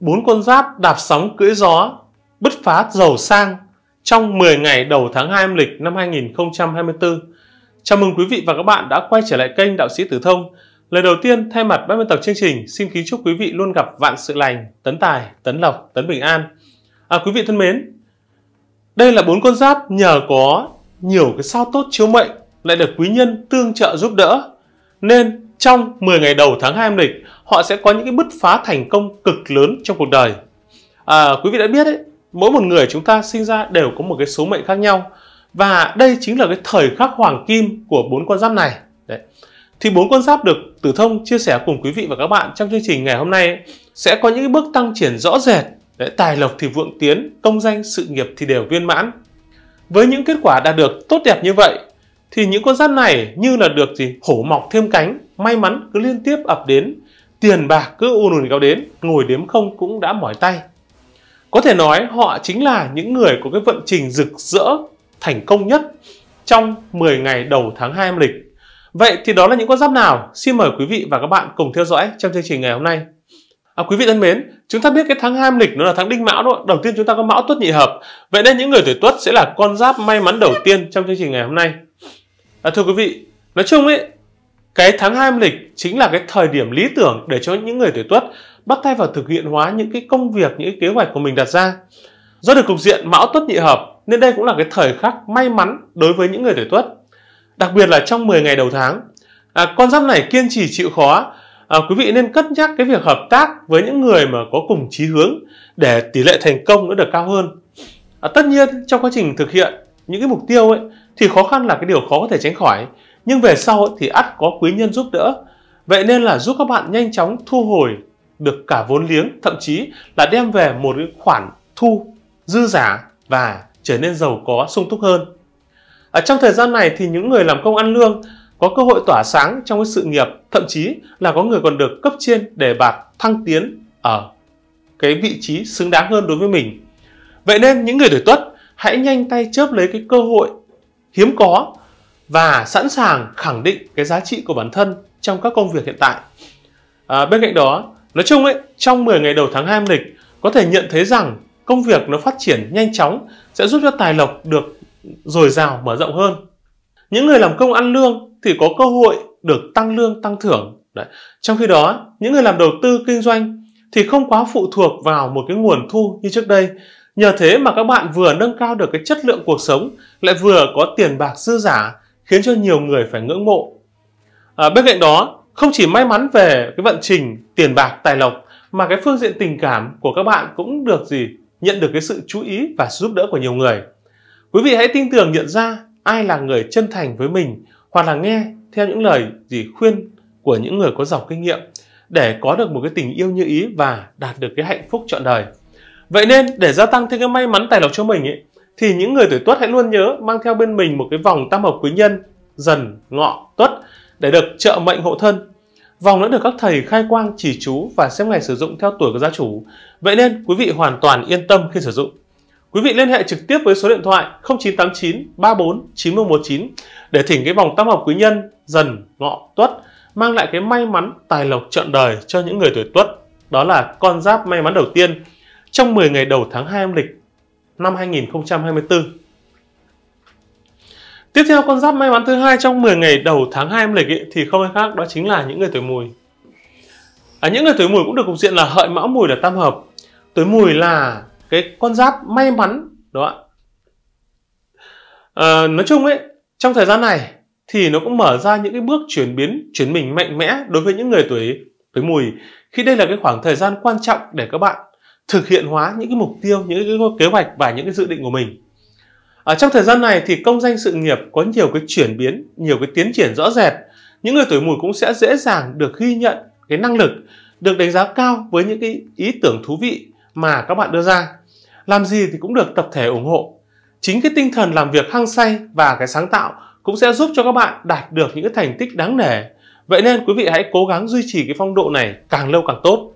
bốn con giáp đạp sóng cưỡi gió, bứt phá giàu sang trong 10 ngày đầu tháng 2 âm lịch năm 2024. Chào mừng quý vị và các bạn đã quay trở lại kênh Đạo sĩ Tử Thông. Lời đầu tiên, thay mặt ban biên tập chương trình, xin kính chúc quý vị luôn gặp vạn sự lành, tấn tài, tấn lộc, tấn bình an. À, quý vị thân mến, đây là bốn con giáp nhờ có nhiều cái sao tốt chiếu mệnh lại được quý nhân tương trợ giúp đỡ. Nên trong 10 ngày đầu tháng 2 âm lịch, họ sẽ có những cái bứt phá thành công cực lớn trong cuộc đời à, quý vị đã biết đấy mỗi một người chúng ta sinh ra đều có một cái số mệnh khác nhau và đây chính là cái thời khắc hoàng kim của bốn con giáp này đấy. thì bốn con giáp được tử thông chia sẻ cùng quý vị và các bạn trong chương trình ngày hôm nay ấy, sẽ có những cái bước tăng triển rõ rệt đấy, tài lộc thì vượng tiến công danh sự nghiệp thì đều viên mãn với những kết quả đạt được tốt đẹp như vậy thì những con giáp này như là được gì hổ mọc thêm cánh may mắn cứ liên tiếp ập đến tiền bạc cứ ùn ùn kéo đến, ngồi đếm không cũng đã mỏi tay. Có thể nói họ chính là những người có cái vận trình rực rỡ, thành công nhất trong 10 ngày đầu tháng 2 âm lịch. Vậy thì đó là những con giáp nào? Xin mời quý vị và các bạn cùng theo dõi trong chương trình ngày hôm nay. À, quý vị thân mến, chúng ta biết cái tháng 2 âm lịch nó là tháng đinh mão đó. Đầu tiên chúng ta có mão tuất nhị hợp. Vậy nên những người tuổi tuất sẽ là con giáp may mắn đầu tiên trong chương trình ngày hôm nay. À, thưa quý vị, nói chung ấy cái tháng 2 âm lịch chính là cái thời điểm lý tưởng để cho những người tuổi Tuất bắt tay vào thực hiện hóa những cái công việc, những cái kế hoạch của mình đặt ra. Do được cục diện Mão Tuất nhị hợp nên đây cũng là cái thời khắc may mắn đối với những người tuổi Tuất. Đặc biệt là trong 10 ngày đầu tháng. À, con giáp này kiên trì chịu khó. À, quý vị nên cất nhắc cái việc hợp tác với những người mà có cùng chí hướng để tỷ lệ thành công nó được cao hơn. À, tất nhiên trong quá trình thực hiện những cái mục tiêu ấy thì khó khăn là cái điều khó có thể tránh khỏi nhưng về sau thì ắt có quý nhân giúp đỡ. Vậy nên là giúp các bạn nhanh chóng thu hồi được cả vốn liếng, thậm chí là đem về một cái khoản thu dư giả và trở nên giàu có sung túc hơn. Ở trong thời gian này thì những người làm công ăn lương có cơ hội tỏa sáng trong cái sự nghiệp, thậm chí là có người còn được cấp trên đề bạt thăng tiến ở cái vị trí xứng đáng hơn đối với mình. Vậy nên những người tuổi Tuất hãy nhanh tay chớp lấy cái cơ hội hiếm có và sẵn sàng khẳng định cái giá trị của bản thân trong các công việc hiện tại. À, bên cạnh đó, nói chung ấy, trong 10 ngày đầu tháng 2 âm lịch có thể nhận thấy rằng công việc nó phát triển nhanh chóng sẽ giúp cho tài lộc được dồi dào mở rộng hơn. Những người làm công ăn lương thì có cơ hội được tăng lương tăng thưởng. Đấy. Trong khi đó, những người làm đầu tư kinh doanh thì không quá phụ thuộc vào một cái nguồn thu như trước đây. Nhờ thế mà các bạn vừa nâng cao được cái chất lượng cuộc sống lại vừa có tiền bạc dư giả khiến cho nhiều người phải ngưỡng mộ. À, bên cạnh đó, không chỉ may mắn về cái vận trình tiền bạc tài lộc mà cái phương diện tình cảm của các bạn cũng được gì nhận được cái sự chú ý và giúp đỡ của nhiều người. Quý vị hãy tin tưởng nhận ra ai là người chân thành với mình hoặc là nghe theo những lời gì khuyên của những người có giàu kinh nghiệm để có được một cái tình yêu như ý và đạt được cái hạnh phúc trọn đời. Vậy nên để gia tăng thêm cái may mắn tài lộc cho mình ấy, thì những người tuổi tuất hãy luôn nhớ mang theo bên mình một cái vòng tam hợp quý nhân dần ngọ tuất để được trợ mệnh hộ thân vòng đã được các thầy khai quang chỉ chú và xem ngày sử dụng theo tuổi của gia chủ vậy nên quý vị hoàn toàn yên tâm khi sử dụng quý vị liên hệ trực tiếp với số điện thoại 0989 34 9019 để thỉnh cái vòng tam hợp quý nhân dần ngọ tuất mang lại cái may mắn tài lộc trọn đời cho những người tuổi tuất đó là con giáp may mắn đầu tiên trong 10 ngày đầu tháng 2 âm lịch năm 2024. Tiếp theo con giáp may mắn thứ hai trong 10 ngày đầu tháng 2 âm lịch ấy, thì không ai khác đó chính là những người tuổi mùi. À, những người tuổi mùi cũng được cục diện là hợi mão mùi là tam hợp. Tuổi mùi là cái con giáp may mắn đó. À, nói chung ấy trong thời gian này thì nó cũng mở ra những cái bước chuyển biến chuyển mình mạnh mẽ đối với những người tuổi tuổi mùi khi đây là cái khoảng thời gian quan trọng để các bạn thực hiện hóa những cái mục tiêu những cái kế hoạch và những cái dự định của mình ở trong thời gian này thì công danh sự nghiệp có nhiều cái chuyển biến nhiều cái tiến triển rõ rệt những người tuổi mùi cũng sẽ dễ dàng được ghi nhận cái năng lực được đánh giá cao với những cái ý tưởng thú vị mà các bạn đưa ra làm gì thì cũng được tập thể ủng hộ chính cái tinh thần làm việc hăng say và cái sáng tạo cũng sẽ giúp cho các bạn đạt được những cái thành tích đáng nể vậy nên quý vị hãy cố gắng duy trì cái phong độ này càng lâu càng tốt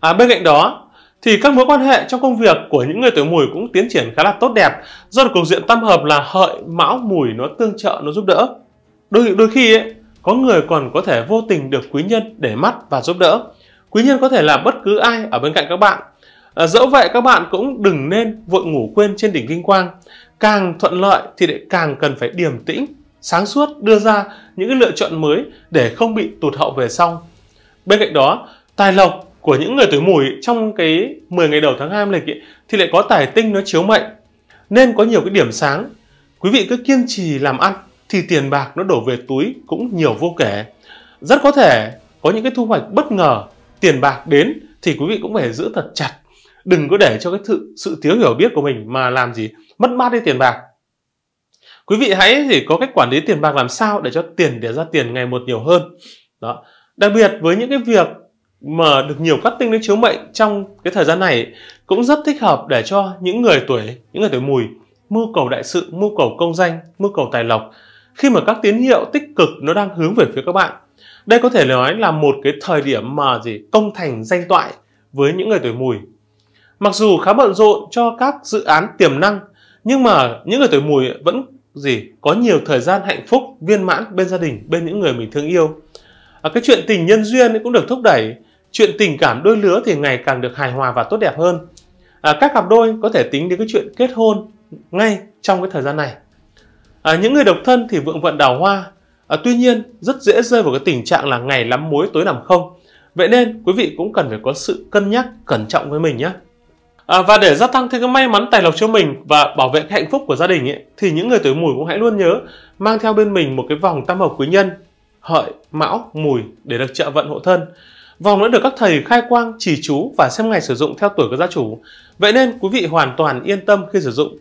à, bên cạnh đó thì các mối quan hệ trong công việc của những người tuổi mùi cũng tiến triển khá là tốt đẹp do được cục diện tam hợp là hợi mão mùi nó tương trợ nó giúp đỡ đôi, đôi khi ấy, có người còn có thể vô tình được quý nhân để mắt và giúp đỡ quý nhân có thể là bất cứ ai ở bên cạnh các bạn à, dẫu vậy các bạn cũng đừng nên vội ngủ quên trên đỉnh vinh quang càng thuận lợi thì lại càng cần phải điềm tĩnh sáng suốt đưa ra những lựa chọn mới để không bị tụt hậu về sau bên cạnh đó tài lộc của những người tuổi mùi trong cái 10 ngày đầu tháng 2 âm lịch ấy, thì lại có tài tinh nó chiếu mệnh nên có nhiều cái điểm sáng quý vị cứ kiên trì làm ăn thì tiền bạc nó đổ về túi cũng nhiều vô kể rất có thể có những cái thu hoạch bất ngờ tiền bạc đến thì quý vị cũng phải giữ thật chặt đừng có để cho cái sự, sự thiếu hiểu biết của mình mà làm gì mất mát đi tiền bạc quý vị hãy thì có cách quản lý tiền bạc làm sao để cho tiền để ra tiền ngày một nhiều hơn đó đặc biệt với những cái việc mà được nhiều tinh đến chiếu mệnh trong cái thời gian này cũng rất thích hợp để cho những người tuổi những người tuổi mùi mưu cầu đại sự mưu cầu công danh mưu cầu tài lộc khi mà các tín hiệu tích cực nó đang hướng về phía các bạn đây có thể nói là một cái thời điểm mà gì công thành danh toại với những người tuổi mùi mặc dù khá bận rộn cho các dự án tiềm năng nhưng mà những người tuổi mùi vẫn gì có nhiều thời gian hạnh phúc viên mãn bên gia đình bên những người mình thương yêu à, cái chuyện tình nhân duyên cũng được thúc đẩy chuyện tình cảm đôi lứa thì ngày càng được hài hòa và tốt đẹp hơn. À, các cặp đôi có thể tính đến cái chuyện kết hôn ngay trong cái thời gian này. À, những người độc thân thì vượng vận đào hoa, à, tuy nhiên rất dễ rơi vào cái tình trạng là ngày lắm muối tối nằm không. Vậy nên quý vị cũng cần phải có sự cân nhắc cẩn trọng với mình nhé. À, và để gia tăng thêm cái may mắn tài lộc cho mình và bảo vệ hạnh phúc của gia đình ấy, thì những người tuổi mùi cũng hãy luôn nhớ mang theo bên mình một cái vòng tam hợp quý nhân hợi mão mùi để được trợ vận hộ thân Vòng đã được các thầy khai quang, chỉ chú và xem ngày sử dụng theo tuổi của gia chủ. Vậy nên quý vị hoàn toàn yên tâm khi sử dụng.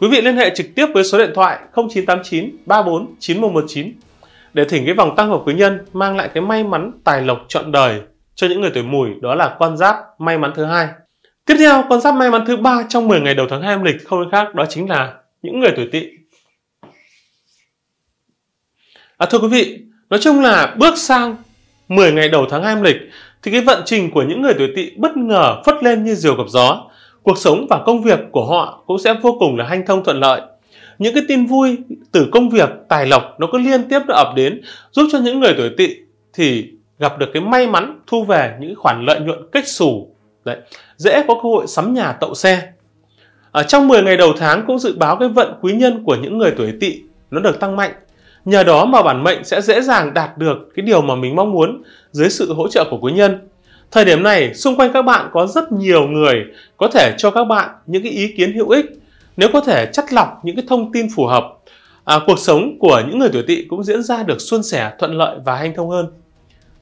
Quý vị liên hệ trực tiếp với số điện thoại 0989 34 9119 để thỉnh cái vòng tăng hợp quý nhân mang lại cái may mắn tài lộc trọn đời cho những người tuổi mùi đó là con giáp may mắn thứ hai. Tiếp theo, con giáp may mắn thứ ba trong 10 ngày đầu tháng 2 âm lịch không khác đó chính là những người tuổi tỵ. À, thưa quý vị, nói chung là bước sang 10 ngày đầu tháng 2 âm lịch thì cái vận trình của những người tuổi tỵ bất ngờ phất lên như diều gặp gió. Cuộc sống và công việc của họ cũng sẽ vô cùng là hanh thông thuận lợi. Những cái tin vui từ công việc, tài lộc nó cứ liên tiếp được ập đến giúp cho những người tuổi tỵ thì gặp được cái may mắn thu về những khoản lợi nhuận cách xù. Đấy, dễ có cơ hội sắm nhà tậu xe. Ở trong 10 ngày đầu tháng cũng dự báo cái vận quý nhân của những người tuổi tỵ nó được tăng mạnh Nhờ đó mà bản mệnh sẽ dễ dàng đạt được cái điều mà mình mong muốn dưới sự hỗ trợ của quý nhân. Thời điểm này, xung quanh các bạn có rất nhiều người có thể cho các bạn những cái ý kiến hữu ích. Nếu có thể chắt lọc những cái thông tin phù hợp, à, cuộc sống của những người tuổi tỵ cũng diễn ra được suôn sẻ, thuận lợi và hanh thông hơn.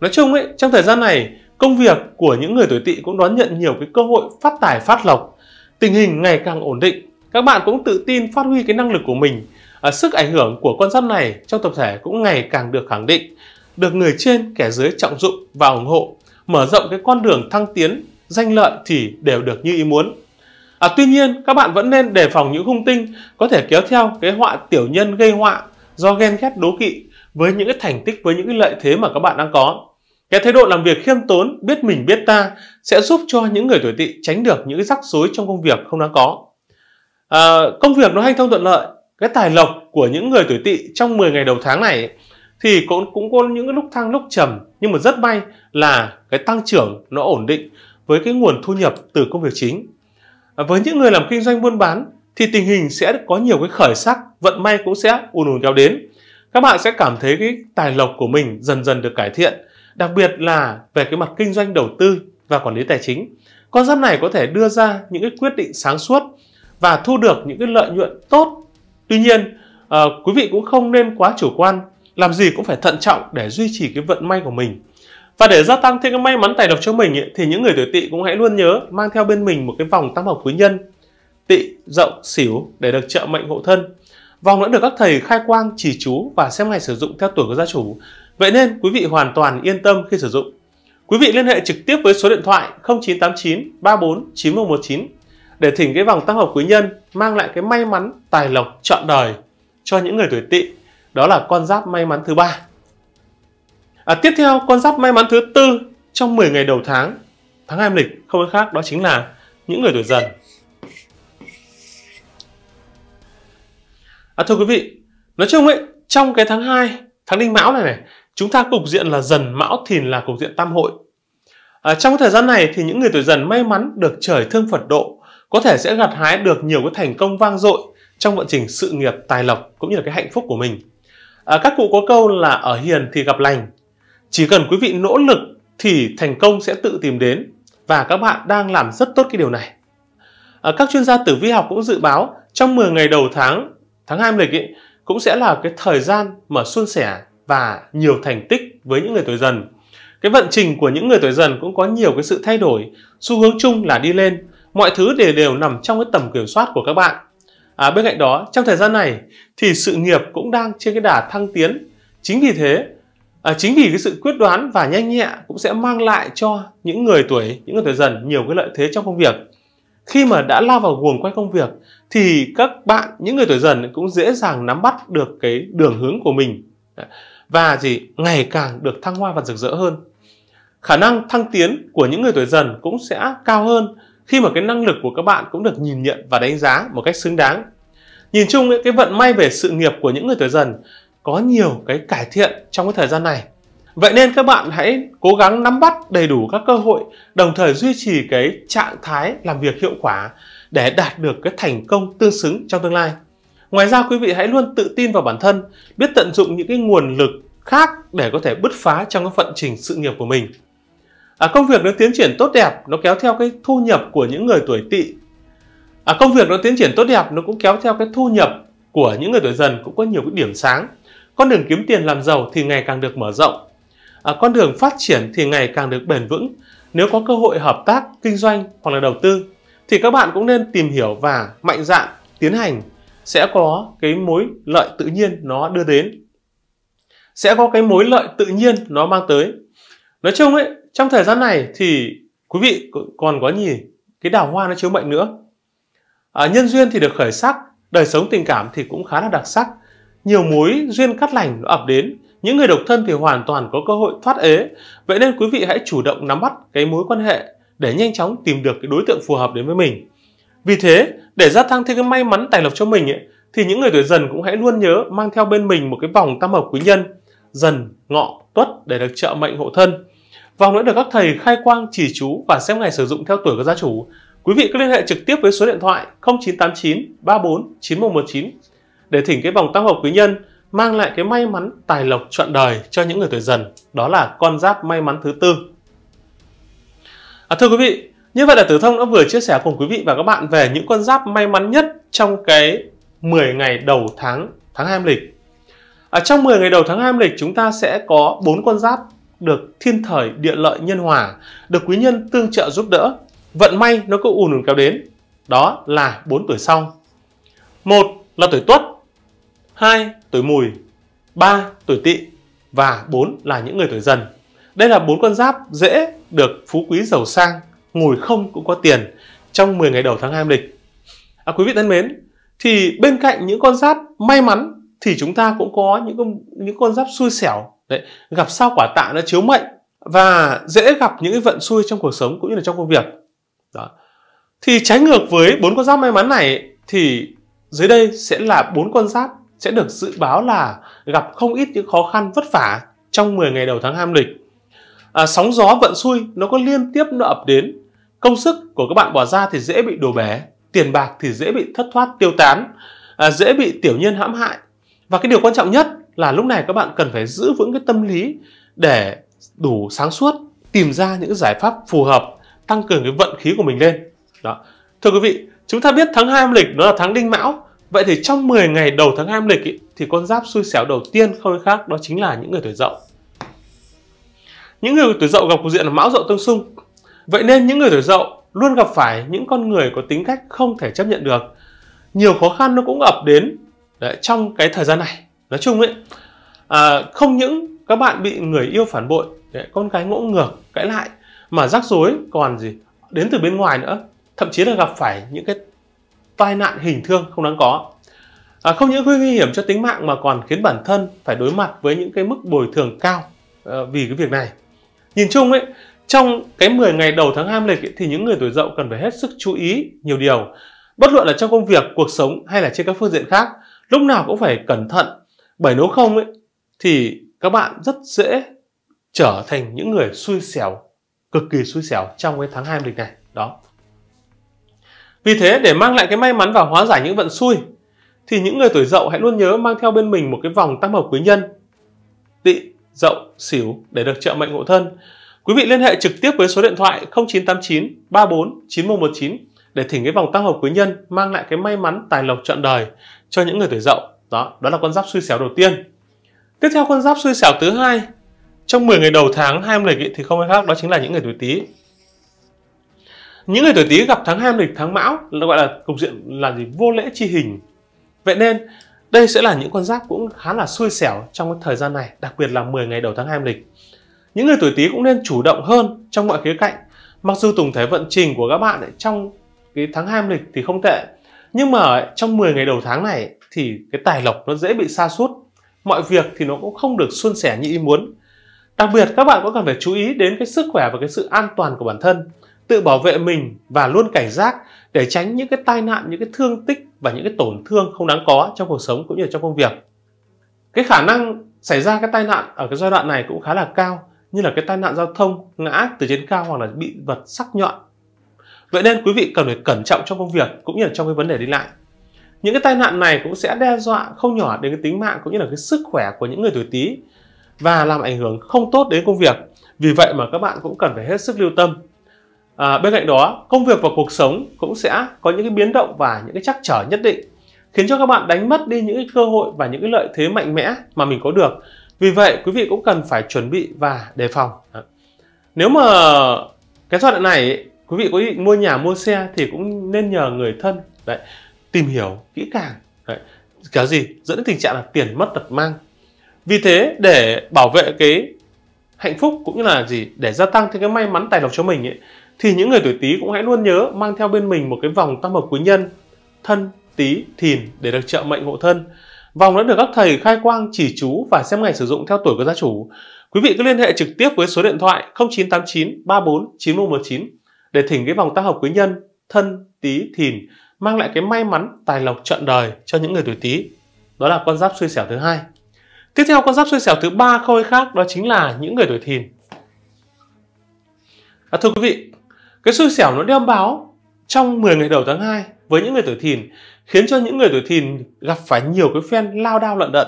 Nói chung ấy, trong thời gian này, công việc của những người tuổi tỵ cũng đón nhận nhiều cái cơ hội phát tài phát lộc. Tình hình ngày càng ổn định, các bạn cũng tự tin phát huy cái năng lực của mình à, sức ảnh hưởng của con giáp này trong tập thể cũng ngày càng được khẳng định, được người trên kẻ dưới trọng dụng và ủng hộ, mở rộng cái con đường thăng tiến, danh lợi thì đều được như ý muốn. À, tuy nhiên, các bạn vẫn nên đề phòng những hung tinh có thể kéo theo cái họa tiểu nhân gây họa do ghen ghét đố kỵ với những cái thành tích, với những cái lợi thế mà các bạn đang có. Cái thái độ làm việc khiêm tốn, biết mình biết ta sẽ giúp cho những người tuổi tỵ tránh được những cái rắc rối trong công việc không đáng có. À, công việc nó hay thông thuận lợi cái tài lộc của những người tuổi tỵ trong 10 ngày đầu tháng này thì cũng cũng có những lúc thăng lúc trầm nhưng mà rất may là cái tăng trưởng nó ổn định với cái nguồn thu nhập từ công việc chính à, với những người làm kinh doanh buôn bán thì tình hình sẽ có nhiều cái khởi sắc vận may cũng sẽ ùn ùn kéo đến các bạn sẽ cảm thấy cái tài lộc của mình dần dần được cải thiện đặc biệt là về cái mặt kinh doanh đầu tư và quản lý tài chính con giáp này có thể đưa ra những cái quyết định sáng suốt và thu được những cái lợi nhuận tốt Tuy nhiên, à, quý vị cũng không nên quá chủ quan, làm gì cũng phải thận trọng để duy trì cái vận may của mình. Và để gia tăng thêm cái may mắn tài lộc cho mình ấy, thì những người tuổi tỵ cũng hãy luôn nhớ mang theo bên mình một cái vòng tam hợp quý nhân tỵ, dậu, xỉu để được trợ mệnh hộ thân. Vòng đã được các thầy khai quang, chỉ chú và xem ngày sử dụng theo tuổi của gia chủ. Vậy nên quý vị hoàn toàn yên tâm khi sử dụng. Quý vị liên hệ trực tiếp với số điện thoại 0989 34 9119 để thỉnh cái vòng tam hợp quý nhân mang lại cái may mắn tài lộc trọn đời cho những người tuổi tỵ đó là con giáp may mắn thứ ba à, tiếp theo con giáp may mắn thứ tư trong 10 ngày đầu tháng tháng âm lịch không khác đó chính là những người tuổi dần à, thưa quý vị nói chung ấy trong cái tháng 2 tháng đinh mão này này chúng ta cục diện là dần mão thìn là cục diện tam hội à, trong cái thời gian này thì những người tuổi dần may mắn được trời thương phật độ có thể sẽ gặt hái được nhiều cái thành công vang dội trong vận trình sự nghiệp tài lộc cũng như là cái hạnh phúc của mình à, các cụ có câu là ở hiền thì gặp lành chỉ cần quý vị nỗ lực thì thành công sẽ tự tìm đến và các bạn đang làm rất tốt cái điều này à, các chuyên gia tử vi học cũng dự báo trong 10 ngày đầu tháng tháng 2 lịch ấy, cũng sẽ là cái thời gian mở suôn sẻ và nhiều thành tích với những người tuổi dần cái vận trình của những người tuổi dần cũng có nhiều cái sự thay đổi xu hướng chung là đi lên mọi thứ đều đều nằm trong cái tầm kiểm soát của các bạn à, bên cạnh đó trong thời gian này thì sự nghiệp cũng đang trên cái đà thăng tiến chính vì thế à, chính vì cái sự quyết đoán và nhanh nhẹ cũng sẽ mang lại cho những người tuổi những người tuổi dần nhiều cái lợi thế trong công việc khi mà đã lao vào guồng quay công việc thì các bạn những người tuổi dần cũng dễ dàng nắm bắt được cái đường hướng của mình và gì ngày càng được thăng hoa và rực rỡ hơn khả năng thăng tiến của những người tuổi dần cũng sẽ cao hơn khi mà cái năng lực của các bạn cũng được nhìn nhận và đánh giá một cách xứng đáng. Nhìn chung ấy, cái vận may về sự nghiệp của những người tuổi dần có nhiều cái cải thiện trong cái thời gian này. Vậy nên các bạn hãy cố gắng nắm bắt đầy đủ các cơ hội, đồng thời duy trì cái trạng thái làm việc hiệu quả để đạt được cái thành công tương xứng trong tương lai. Ngoài ra quý vị hãy luôn tự tin vào bản thân, biết tận dụng những cái nguồn lực khác để có thể bứt phá trong cái vận trình sự nghiệp của mình. À, công việc nó tiến triển tốt đẹp, nó kéo theo cái thu nhập của những người tuổi tỵ. À, công việc nó tiến triển tốt đẹp, nó cũng kéo theo cái thu nhập của những người tuổi dần cũng có nhiều cái điểm sáng. Con đường kiếm tiền làm giàu thì ngày càng được mở rộng. À, con đường phát triển thì ngày càng được bền vững. Nếu có cơ hội hợp tác, kinh doanh hoặc là đầu tư thì các bạn cũng nên tìm hiểu và mạnh dạn tiến hành sẽ có cái mối lợi tự nhiên nó đưa đến sẽ có cái mối lợi tự nhiên nó mang tới nói chung ấy trong thời gian này thì quý vị còn có nhì cái đào hoa nó chiếu mệnh nữa à, nhân duyên thì được khởi sắc đời sống tình cảm thì cũng khá là đặc sắc nhiều mối duyên cắt lành nó ập đến những người độc thân thì hoàn toàn có cơ hội thoát ế vậy nên quý vị hãy chủ động nắm bắt cái mối quan hệ để nhanh chóng tìm được cái đối tượng phù hợp đến với mình vì thế để gia tăng thêm cái may mắn tài lộc cho mình ấy, thì những người tuổi dần cũng hãy luôn nhớ mang theo bên mình một cái vòng tam hợp quý nhân dần ngọ tuất để được trợ mệnh hộ thân Vòng nữa được các thầy khai quang chỉ chú và xem ngày sử dụng theo tuổi của gia chủ. Quý vị cứ liên hệ trực tiếp với số điện thoại 0989 34 9119 để thỉnh cái vòng tam hợp quý nhân mang lại cái may mắn tài lộc trọn đời cho những người tuổi dần. Đó là con giáp may mắn thứ tư. À, thưa quý vị, như vậy là Tử Thông đã vừa chia sẻ cùng quý vị và các bạn về những con giáp may mắn nhất trong cái 10 ngày đầu tháng tháng 2 âm lịch. À, trong 10 ngày đầu tháng 2 âm lịch chúng ta sẽ có 4 con giáp được thiên thời địa lợi nhân hòa được quý nhân tương trợ giúp đỡ vận may nó có ùn ùn kéo đến đó là 4 tuổi sau một là tuổi tuất 2 tuổi mùi 3 tuổi tỵ và 4 là những người tuổi dần đây là bốn con giáp dễ được phú quý giàu sang ngồi không cũng có tiền trong 10 ngày đầu tháng 2 âm lịch à, quý vị thân mến thì bên cạnh những con giáp may mắn thì chúng ta cũng có những con, những con giáp xui xẻo Đấy, gặp sao quả tạ nó chiếu mệnh và dễ gặp những cái vận xui trong cuộc sống cũng như là trong công việc. Đó. Thì trái ngược với bốn con giáp may mắn này thì dưới đây sẽ là bốn con giáp sẽ được dự báo là gặp không ít những khó khăn vất vả trong 10 ngày đầu tháng ham lịch. À, sóng gió vận xui nó có liên tiếp nó ập đến, công sức của các bạn bỏ ra thì dễ bị đổ bể, tiền bạc thì dễ bị thất thoát tiêu tán, à, dễ bị tiểu nhân hãm hại. Và cái điều quan trọng nhất là lúc này các bạn cần phải giữ vững cái tâm lý để đủ sáng suốt tìm ra những giải pháp phù hợp tăng cường cái vận khí của mình lên đó thưa quý vị chúng ta biết tháng 2 âm lịch nó là tháng đinh mão vậy thì trong 10 ngày đầu tháng 2 âm lịch ý, thì con giáp xui xẻo đầu tiên không ai khác đó chính là những người tuổi dậu những người tuổi dậu gặp cục diện là mão dậu tương xung vậy nên những người tuổi dậu luôn gặp phải những con người có tính cách không thể chấp nhận được nhiều khó khăn nó cũng ập đến đấy, trong cái thời gian này nói chung ấy à, không những các bạn bị người yêu phản bội con cái ngỗ ngược cãi lại mà rắc rối còn gì đến từ bên ngoài nữa thậm chí là gặp phải những cái tai nạn hình thương không đáng có à, không những gây nguy hiểm cho tính mạng mà còn khiến bản thân phải đối mặt với những cái mức bồi thường cao à, vì cái việc này nhìn chung ấy trong cái 10 ngày đầu tháng 2 lịch ấy, thì những người tuổi dậu cần phải hết sức chú ý nhiều điều bất luận là trong công việc cuộc sống hay là trên các phương diện khác lúc nào cũng phải cẩn thận bởi nếu không ấy thì các bạn rất dễ trở thành những người xui xẻo cực kỳ xui xẻo trong cái tháng hai âm lịch này đó vì thế để mang lại cái may mắn và hóa giải những vận xui thì những người tuổi dậu hãy luôn nhớ mang theo bên mình một cái vòng tam hợp quý nhân tị dậu xỉu để được trợ mệnh hộ thân quý vị liên hệ trực tiếp với số điện thoại 0989 34 9119 để thỉnh cái vòng tam hợp quý nhân mang lại cái may mắn tài lộc trọn đời cho những người tuổi dậu đó đó là con giáp xui xẻo đầu tiên tiếp theo con giáp xui xẻo thứ hai trong 10 ngày đầu tháng 20 lịch thì không ai khác đó chính là những người tuổi tý những người tuổi tý gặp tháng 20 lịch tháng mão nó gọi là cục diện là gì vô lễ chi hình vậy nên đây sẽ là những con giáp cũng khá là xui xẻo trong thời gian này đặc biệt là 10 ngày đầu tháng 20 lịch những người tuổi tý cũng nên chủ động hơn trong mọi khía cạnh mặc dù tổng thể vận trình của các bạn ấy, trong cái tháng 20 lịch thì không tệ nhưng mà trong 10 ngày đầu tháng này thì cái tài lộc nó dễ bị sa sút mọi việc thì nó cũng không được suôn sẻ như ý muốn đặc biệt các bạn cũng cần phải chú ý đến cái sức khỏe và cái sự an toàn của bản thân tự bảo vệ mình và luôn cảnh giác để tránh những cái tai nạn những cái thương tích và những cái tổn thương không đáng có trong cuộc sống cũng như trong công việc cái khả năng xảy ra cái tai nạn ở cái giai đoạn này cũng khá là cao như là cái tai nạn giao thông ngã từ trên cao hoặc là bị vật sắc nhọn Vậy nên quý vị cần phải cẩn trọng trong công việc cũng như là trong cái vấn đề đi lại. Những cái tai nạn này cũng sẽ đe dọa không nhỏ đến cái tính mạng cũng như là cái sức khỏe của những người tuổi Tý và làm ảnh hưởng không tốt đến công việc. Vì vậy mà các bạn cũng cần phải hết sức lưu tâm. À, bên cạnh đó, công việc và cuộc sống cũng sẽ có những cái biến động và những cái trắc trở nhất định khiến cho các bạn đánh mất đi những cái cơ hội và những cái lợi thế mạnh mẽ mà mình có được. Vì vậy, quý vị cũng cần phải chuẩn bị và đề phòng. Nếu mà cái giai đoạn này quý vị có ý định mua nhà mua xe thì cũng nên nhờ người thân đấy tìm hiểu kỹ càng đấy kéo gì dẫn đến tình trạng là tiền mất tật mang vì thế để bảo vệ cái hạnh phúc cũng như là gì để gia tăng thêm cái may mắn tài lộc cho mình ấy, thì những người tuổi tý cũng hãy luôn nhớ mang theo bên mình một cái vòng tam hợp quý nhân thân tý thìn để được trợ mệnh hộ thân vòng đã được các thầy khai quang chỉ chú và xem ngày sử dụng theo tuổi của gia chủ quý vị cứ liên hệ trực tiếp với số điện thoại 0989 34 9119 để thỉnh cái vòng tam hợp quý nhân thân tý thìn mang lại cái may mắn tài lộc trọn đời cho những người tuổi tý. đó là con giáp xui xẻo thứ hai tiếp theo con giáp xui xẻo thứ ba khôi khác đó chính là những người tuổi thìn à, thưa quý vị cái xui xẻo nó đeo báo trong 10 ngày đầu tháng 2 với những người tuổi thìn khiến cho những người tuổi thìn gặp phải nhiều cái phen lao đao lận đận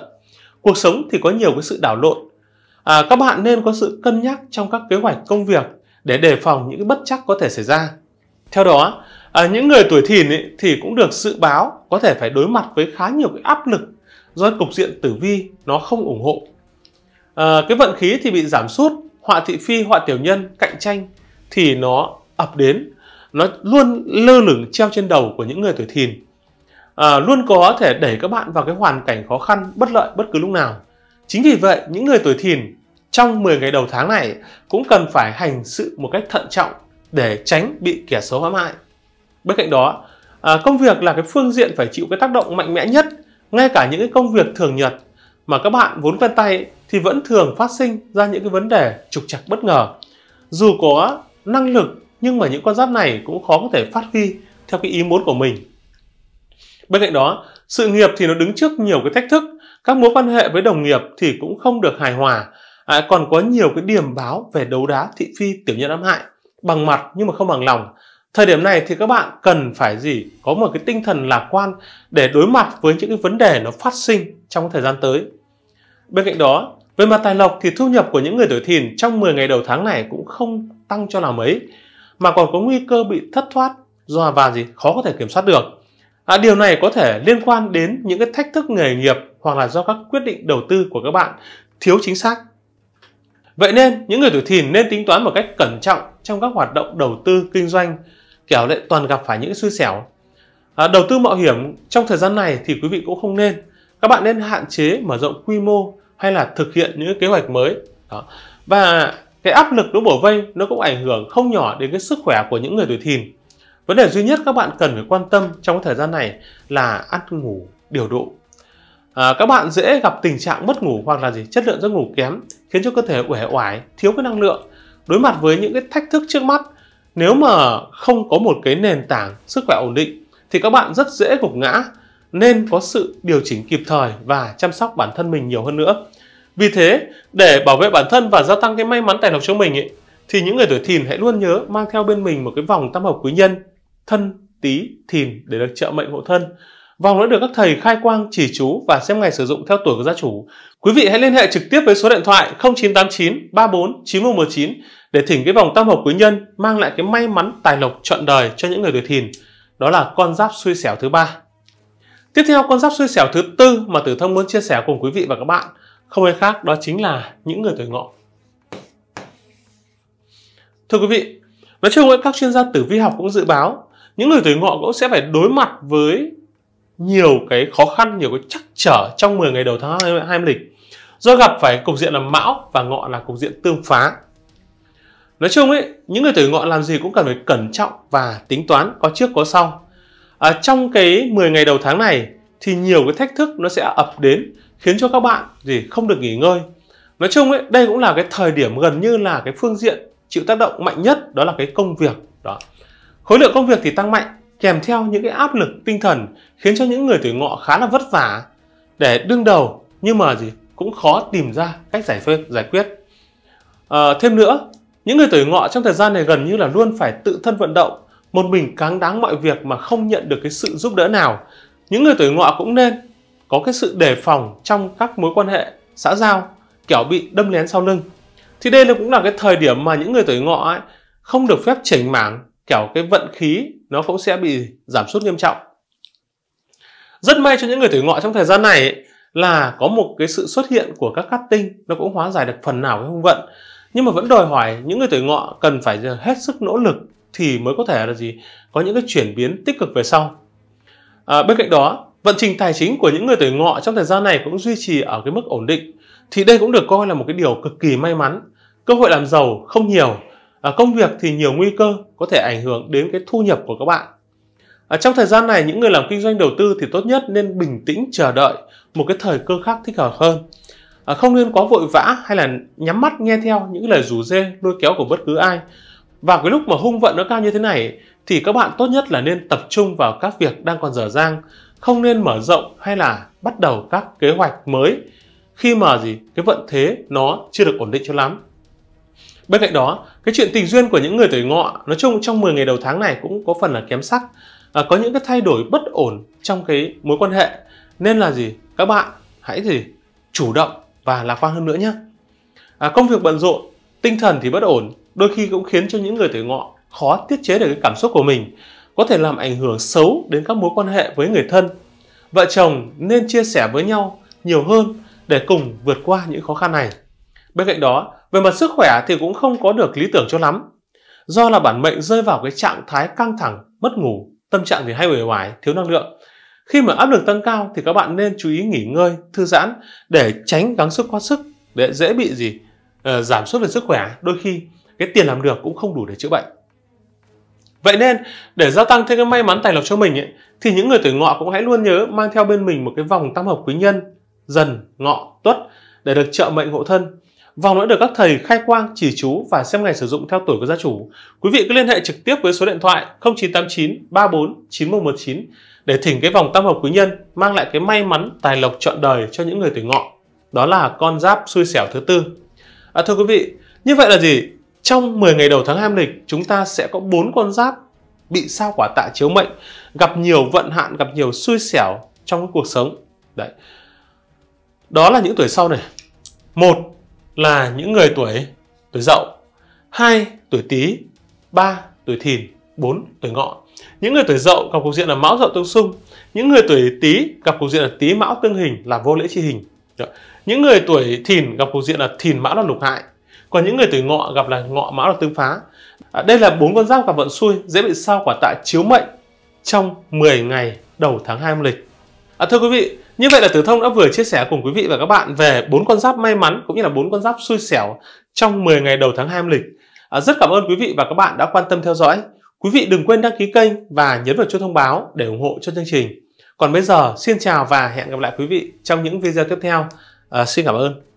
cuộc sống thì có nhiều cái sự đảo lộn à, các bạn nên có sự cân nhắc trong các kế hoạch công việc để đề phòng những bất chắc có thể xảy ra. Theo đó, à, những người tuổi thìn ấy, thì cũng được dự báo có thể phải đối mặt với khá nhiều cái áp lực do cục diện tử vi nó không ủng hộ. À, cái vận khí thì bị giảm sút, họa thị phi, họa tiểu nhân, cạnh tranh thì nó ập đến, nó luôn lơ lửng treo trên đầu của những người tuổi thìn. À, luôn có thể đẩy các bạn vào cái hoàn cảnh khó khăn, bất lợi bất cứ lúc nào. Chính vì vậy, những người tuổi thìn trong 10 ngày đầu tháng này cũng cần phải hành sự một cách thận trọng để tránh bị kẻ xấu hãm hại. Bên cạnh đó, à, công việc là cái phương diện phải chịu cái tác động mạnh mẽ nhất, ngay cả những cái công việc thường nhật mà các bạn vốn quen tay thì vẫn thường phát sinh ra những cái vấn đề trục trặc bất ngờ. Dù có năng lực nhưng mà những con giáp này cũng khó có thể phát huy theo cái ý muốn của mình. Bên cạnh đó, sự nghiệp thì nó đứng trước nhiều cái thách thức, các mối quan hệ với đồng nghiệp thì cũng không được hài hòa à, còn có nhiều cái điểm báo về đấu đá thị phi tiểu nhân ám hại bằng mặt nhưng mà không bằng lòng thời điểm này thì các bạn cần phải gì có một cái tinh thần lạc quan để đối mặt với những cái vấn đề nó phát sinh trong thời gian tới bên cạnh đó về mặt tài lộc thì thu nhập của những người tuổi thìn trong 10 ngày đầu tháng này cũng không tăng cho là mấy mà còn có nguy cơ bị thất thoát do và gì khó có thể kiểm soát được à, điều này có thể liên quan đến những cái thách thức nghề nghiệp hoặc là do các quyết định đầu tư của các bạn thiếu chính xác Vậy nên, những người tuổi thìn nên tính toán một cách cẩn trọng trong các hoạt động đầu tư kinh doanh, kẻo lại toàn gặp phải những xui xẻo. À, đầu tư mạo hiểm trong thời gian này thì quý vị cũng không nên. Các bạn nên hạn chế mở rộng quy mô hay là thực hiện những kế hoạch mới. Đó. Và cái áp lực nó bổ vây nó cũng ảnh hưởng không nhỏ đến cái sức khỏe của những người tuổi thìn. Vấn đề duy nhất các bạn cần phải quan tâm trong thời gian này là ăn ngủ điều độ à, các bạn dễ gặp tình trạng mất ngủ hoặc là gì chất lượng giấc ngủ kém khiến cho cơ thể uể oải thiếu cái năng lượng đối mặt với những cái thách thức trước mắt nếu mà không có một cái nền tảng sức khỏe ổn định thì các bạn rất dễ gục ngã nên có sự điều chỉnh kịp thời và chăm sóc bản thân mình nhiều hơn nữa vì thế để bảo vệ bản thân và gia tăng cái may mắn tài lộc cho mình ấy, thì những người tuổi thìn hãy luôn nhớ mang theo bên mình một cái vòng tam hợp quý nhân thân tý thìn để được trợ mệnh hộ thân vòng đã được các thầy khai quang chỉ chú và xem ngày sử dụng theo tuổi của gia chủ. Quý vị hãy liên hệ trực tiếp với số điện thoại 0989 34 9119 để thỉnh cái vòng tam hợp quý nhân mang lại cái may mắn tài lộc trọn đời cho những người tuổi thìn. Đó là con giáp xui xẻo thứ ba. Tiếp theo con giáp xui xẻo thứ tư mà Tử Thông muốn chia sẻ cùng quý vị và các bạn không ai khác đó chính là những người tuổi ngọ. Thưa quý vị, nói chung các chuyên gia tử vi học cũng dự báo những người tuổi ngọ cũng sẽ phải đối mặt với nhiều cái khó khăn nhiều cái trắc trở trong 10 ngày đầu tháng 2 lịch do gặp phải cục diện là mão và ngọ là cục diện tương phá nói chung ấy những người tuổi ngọ làm gì cũng cần phải cẩn trọng và tính toán có trước có sau à, trong cái 10 ngày đầu tháng này thì nhiều cái thách thức nó sẽ ập đến khiến cho các bạn gì không được nghỉ ngơi nói chung ấy đây cũng là cái thời điểm gần như là cái phương diện chịu tác động mạnh nhất đó là cái công việc đó khối lượng công việc thì tăng mạnh kèm theo những cái áp lực tinh thần khiến cho những người tuổi ngọ khá là vất vả để đương đầu nhưng mà gì cũng khó tìm ra cách giải phê, giải quyết à, thêm nữa những người tuổi ngọ trong thời gian này gần như là luôn phải tự thân vận động một mình cáng đáng mọi việc mà không nhận được cái sự giúp đỡ nào những người tuổi ngọ cũng nên có cái sự đề phòng trong các mối quan hệ xã giao kẻo bị đâm lén sau lưng thì đây là cũng là cái thời điểm mà những người tuổi ngọ ấy không được phép chỉnh mảng kẻo cái vận khí nó cũng sẽ bị giảm sút nghiêm trọng rất may cho những người tuổi ngọ trong thời gian này ấy, là có một cái sự xuất hiện của các cát tinh nó cũng hóa giải được phần nào cái hung vận nhưng mà vẫn đòi hỏi những người tuổi ngọ cần phải hết sức nỗ lực thì mới có thể là gì có những cái chuyển biến tích cực về sau à, bên cạnh đó vận trình tài chính của những người tuổi ngọ trong thời gian này cũng duy trì ở cái mức ổn định thì đây cũng được coi là một cái điều cực kỳ may mắn cơ hội làm giàu không nhiều à, công việc thì nhiều nguy cơ có thể ảnh hưởng đến cái thu nhập của các bạn à, trong thời gian này những người làm kinh doanh đầu tư thì tốt nhất nên bình tĩnh chờ đợi một cái thời cơ khác thích hợp hơn à, không nên quá vội vã hay là nhắm mắt nghe theo những lời rủ dê lôi kéo của bất cứ ai và cái lúc mà hung vận nó cao như thế này thì các bạn tốt nhất là nên tập trung vào các việc đang còn dở dang không nên mở rộng hay là bắt đầu các kế hoạch mới khi mà gì cái vận thế nó chưa được ổn định cho lắm Bên cạnh đó, cái chuyện tình duyên của những người tuổi ngọ nói chung trong 10 ngày đầu tháng này cũng có phần là kém sắc. À, có những cái thay đổi bất ổn trong cái mối quan hệ. Nên là gì? Các bạn hãy gì? Chủ động và lạc quan hơn nữa nhé. À, công việc bận rộn, tinh thần thì bất ổn, đôi khi cũng khiến cho những người tuổi ngọ khó tiết chế được cái cảm xúc của mình, có thể làm ảnh hưởng xấu đến các mối quan hệ với người thân. Vợ chồng nên chia sẻ với nhau nhiều hơn để cùng vượt qua những khó khăn này. Bên cạnh đó, về mặt sức khỏe thì cũng không có được lý tưởng cho lắm. Do là bản mệnh rơi vào cái trạng thái căng thẳng, mất ngủ, tâm trạng thì hay uể oải, thiếu năng lượng. Khi mà áp lực tăng cao thì các bạn nên chú ý nghỉ ngơi, thư giãn để tránh gắng sức quá sức, để dễ bị gì à, giảm sút về sức khỏe. Đôi khi cái tiền làm được cũng không đủ để chữa bệnh. Vậy nên để gia tăng thêm cái may mắn tài lộc cho mình ấy, thì những người tuổi ngọ cũng hãy luôn nhớ mang theo bên mình một cái vòng tam hợp quý nhân dần ngọ tuất để được trợ mệnh hộ thân Vòng nữa được các thầy khai quang, chỉ chú và xem ngày sử dụng theo tuổi của gia chủ. Quý vị cứ liên hệ trực tiếp với số điện thoại 0989 34 9119 để thỉnh cái vòng tam hợp quý nhân mang lại cái may mắn, tài lộc trọn đời cho những người tuổi ngọ. Đó là con giáp xui xẻo thứ tư. À, thưa quý vị, như vậy là gì? Trong 10 ngày đầu tháng 2 lịch, chúng ta sẽ có bốn con giáp bị sao quả tạ chiếu mệnh, gặp nhiều vận hạn, gặp nhiều xui xẻo trong cuộc sống. Đấy. Đó là những tuổi sau này. Một là những người tuổi tuổi dậu, 2 tuổi tý, 3 tuổi thìn, 4 tuổi ngọ. Những người tuổi dậu gặp cục diện là mão dậu tương xung, những người tuổi tý gặp cục diện là tý mão tương hình là vô lễ chi hình. Dạ. Những người tuổi thìn gặp cục diện là thìn mão là lục hại. Còn những người tuổi ngọ gặp là ngọ mão là tương phá. À, đây là bốn con giáp gặp vận xui dễ bị sao quả tại chiếu mệnh trong 10 ngày đầu tháng 2 âm lịch. À, thưa quý vị, như vậy là Tử Thông đã vừa chia sẻ cùng quý vị và các bạn về bốn con giáp may mắn cũng như là bốn con giáp xui xẻo trong 10 ngày đầu tháng 2 âm lịch. À, rất cảm ơn quý vị và các bạn đã quan tâm theo dõi. Quý vị đừng quên đăng ký kênh và nhấn vào chuông thông báo để ủng hộ cho chương trình. Còn bây giờ, xin chào và hẹn gặp lại quý vị trong những video tiếp theo. À, xin cảm ơn.